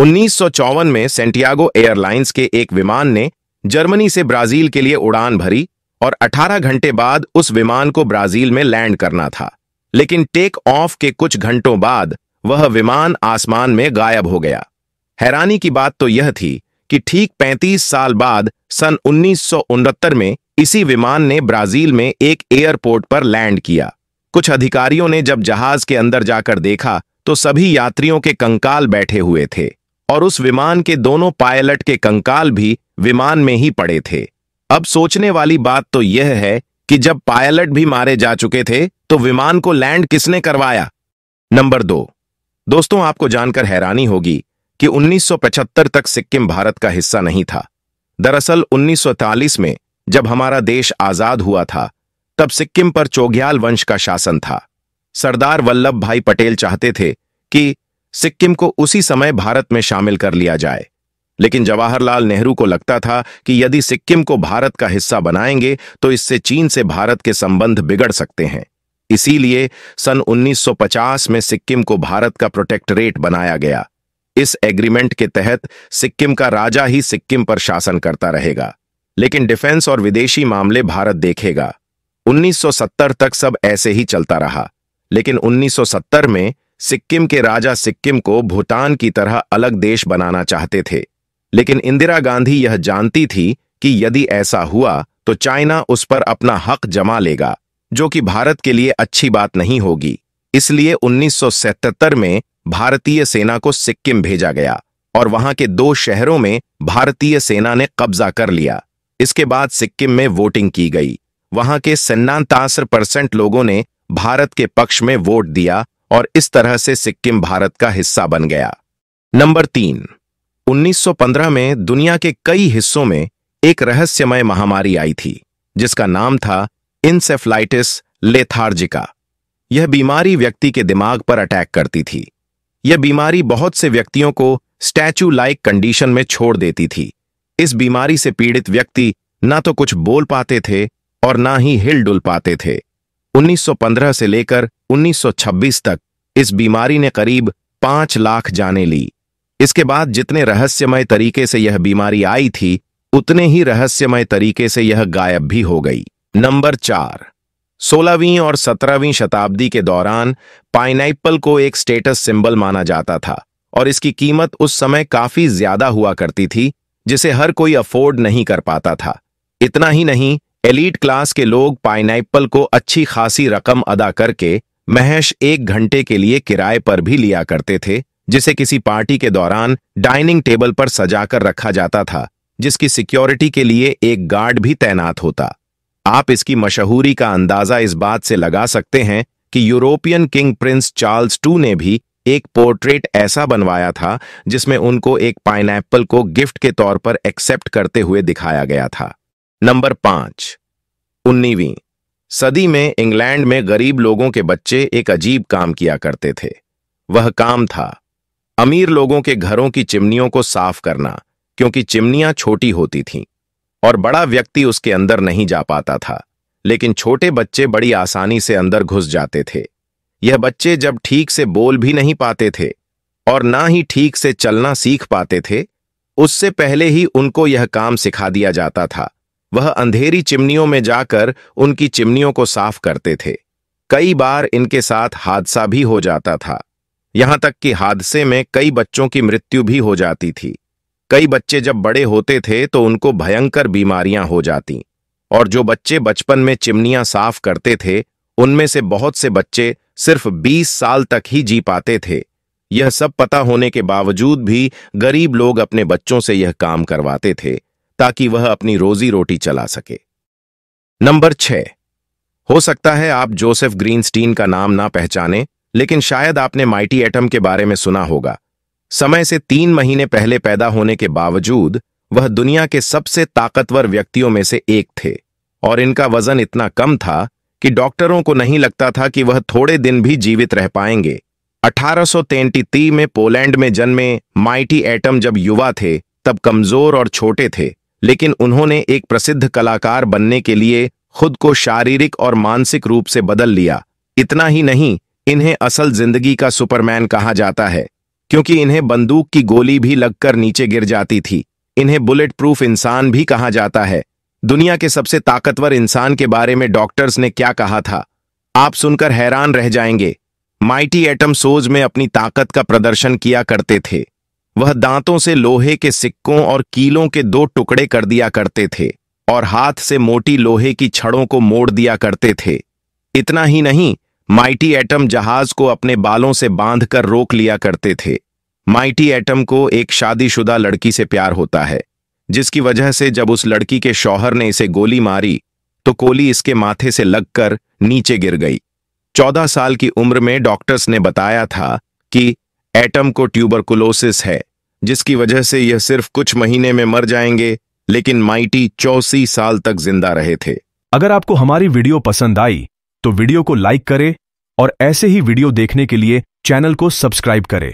उन्नीस में Santiago airlines के एक विमान ने जर्मनी से ब्राजील के लिए उड़ान भरी और 18 घंटे बाद उस विमान को ब्राजील में लैंड करना था लेकिन टेक ऑफ के कुछ घंटों बाद वह विमान आसमान में गायब हो गया हैरानी की बात तो यह थी कि ठीक 35 साल बाद सन उन्नीस में इसी विमान ने ब्राजील में एक एयरपोर्ट पर लैंड किया कुछ अधिकारियों ने जब जहाज के अंदर जाकर देखा तो सभी यात्रियों के कंकाल बैठे हुए थे और उस विमान के दोनों पायलट के कंकाल भी विमान में ही पड़े थे अब सोचने वाली बात तो यह है कि जब पायलट भी मारे जा चुके थे तो विमान को लैंड किसने करवाया नंबर दो दोस्तों आपको जानकर हैरानी होगी कि 1975 तक सिक्किम भारत का हिस्सा नहीं था दरअसल उन्नीस में जब हमारा देश आजाद हुआ था तब सिक्किम पर चोग्याल वंश का शासन था सरदार वल्लभ भाई पटेल चाहते थे कि सिक्किम को उसी समय भारत में शामिल कर लिया जाए लेकिन जवाहरलाल नेहरू को लगता था कि यदि सिक्किम को भारत का हिस्सा बनाएंगे तो इससे चीन से भारत के संबंध बिगड़ सकते हैं इसीलिए सन 1950 में सिक्किम को भारत का प्रोटेक्टरेट बनाया गया इस एग्रीमेंट के तहत सिक्किम का राजा ही सिक्किम पर शासन करता रहेगा लेकिन डिफेंस और विदेशी मामले भारत देखेगा 1970 तक सब ऐसे ही चलता रहा लेकिन 1970 में सिक्किम के राजा सिक्किम को भूटान की तरह अलग देश बनाना चाहते थे लेकिन इंदिरा गांधी यह जानती थी कि यदि ऐसा हुआ तो चाइना उस पर अपना हक जमा लेगा जो कि भारत के लिए अच्छी बात नहीं होगी इसलिए 1977 में भारतीय सेना को सिक्किम भेजा गया और वहां के दो शहरों में भारतीय सेना ने कब्जा कर लिया इसके बाद सिक्किम में वोटिंग की गई वहां के सन्नातासर परसेंट लोगों ने भारत के पक्ष में वोट दिया और इस तरह से सिक्किम भारत का हिस्सा बन गया नंबर तीन 1915 में दुनिया के कई हिस्सों में एक रहस्यमय महामारी आई थी जिसका नाम था इंसेफ्लाइटिस लेथार्जिका यह बीमारी व्यक्ति के दिमाग पर अटैक करती थी यह बीमारी बहुत से व्यक्तियों को स्टैचू लाइक कंडीशन में छोड़ देती थी इस बीमारी से पीड़ित व्यक्ति ना तो कुछ बोल पाते थे और ना ही हिल डुल पाते थे 1915 से लेकर 1926 तक इस बीमारी ने करीब पांच लाख जाने ली इसके बाद जितने रहस्यमय तरीके से यह बीमारी आई थी उतने ही रहस्यमय तरीके से यह गायब भी हो गई नंबर चार सोलहवीं और सत्रहवीं शताब्दी के दौरान पाइनएप्पल को एक स्टेटस सिंबल माना जाता था और इसकी कीमत उस समय काफी ज्यादा हुआ करती थी जिसे हर कोई अफोर्ड नहीं कर पाता था इतना ही नहीं एलीट क्लास के लोग पाइनएप्पल को अच्छी खासी रकम अदा करके महेश एक घंटे के लिए किराए पर भी लिया करते थे जिसे किसी पार्टी के दौरान डाइनिंग टेबल पर सजाकर रखा जाता था जिसकी सिक्योरिटी के लिए एक गार्ड भी तैनात होता आप इसकी मशहूरी का अंदाजा इस बात से लगा सकते हैं कि European king prince Charles two ने भी एक पोर्ट्रेट ऐसा बनवाया था जिसमें उनको एक पाइनएप्पल को गिफ्ट के तौर पर एक्सेप्ट करते हुए दिखाया गया था नंबर पांच उन्नीवी सदी में इंग्लैंड में गरीब लोगों के बच्चे एक अजीब काम किया करते थे वह काम था अमीर लोगों के घरों की चिमनियों को साफ करना क्योंकि चिमनियां छोटी होती थीं और बड़ा व्यक्ति उसके अंदर नहीं जा पाता था लेकिन छोटे बच्चे बड़ी आसानी से अंदर घुस जाते थे यह बच्चे जब ठीक से बोल भी नहीं पाते थे और ना ही ठीक से चलना सीख पाते थे उससे पहले ही उनको यह काम सिखा दिया जाता था वह अंधेरी चिमनियों में जाकर उनकी चिमनियों को साफ करते थे कई बार इनके साथ हादसा भी हो जाता था यहां तक कि हादसे में कई बच्चों की मृत्यु भी हो जाती थी कई बच्चे जब बड़े होते थे तो उनको भयंकर बीमारियां हो जाती और जो बच्चे बचपन में चिमनियां साफ करते थे उनमें से बहुत से बच्चे सिर्फ 20 साल तक ही जी पाते थे यह सब पता होने के बावजूद भी गरीब लोग अपने बच्चों से यह काम करवाते थे ताकि वह अपनी रोजी रोटी चला सके नंबर छह हो सकता है आप जोसेफ ग्रीनस्टीन का नाम ना पहचाने लेकिन शायद आपने माइटी एटम के बारे में सुना होगा समय से तीन महीने पहले पैदा होने के बावजूद वह दुनिया के सबसे ताकतवर व्यक्तियों में से एक थे और इनका वजन इतना कम था कि डॉक्टरों को नहीं लगता था कि वह थोड़े दिन भी जीवित रह पाएंगे अठारह में पोलैंड में जन्मे माइटी एटम जब युवा थे तब कमजोर और छोटे थे लेकिन उन्होंने एक प्रसिद्ध कलाकार बनने के लिए खुद को शारीरिक और मानसिक रूप से बदल लिया इतना ही नहीं इन्हें असल जिंदगी का सुपरमैन कहा जाता है क्योंकि इन्हें बंदूक की गोली भी लगकर नीचे गिर जाती थी इन्हें बुलेट प्रूफ इंसान भी कहा जाता है दुनिया के सबसे ताकतवर इंसान के बारे में डॉक्टर्स ने क्या कहा था आप सुनकर हैरान रह जाएंगे माइटी एटम सोज में अपनी ताकत का प्रदर्शन किया करते थे वह दांतों से लोहे के सिक्कों और कीलों के दो टुकड़े कर दिया करते थे और हाथ से मोटी लोहे की छड़ों को मोड़ दिया करते थे इतना ही नहीं माइटी एटम जहाज को अपने बालों से बांधकर रोक लिया करते थे माइटी एटम को एक शादीशुदा लड़की से प्यार होता है जिसकी वजह से जब उस लड़की के शौहर ने इसे गोली मारी तो कोली इसके माथे से लगकर नीचे गिर गई चौदह साल की उम्र में डॉक्टर्स ने बताया था कि एटम को ट्यूबरकुलोसिस है जिसकी वजह से यह सिर्फ कुछ महीने में मर जाएंगे लेकिन माइटी चौसी साल तक जिंदा रहे थे अगर आपको हमारी वीडियो पसंद आई तो वीडियो को लाइक करें और ऐसे ही वीडियो देखने के लिए चैनल को सब्सक्राइब करें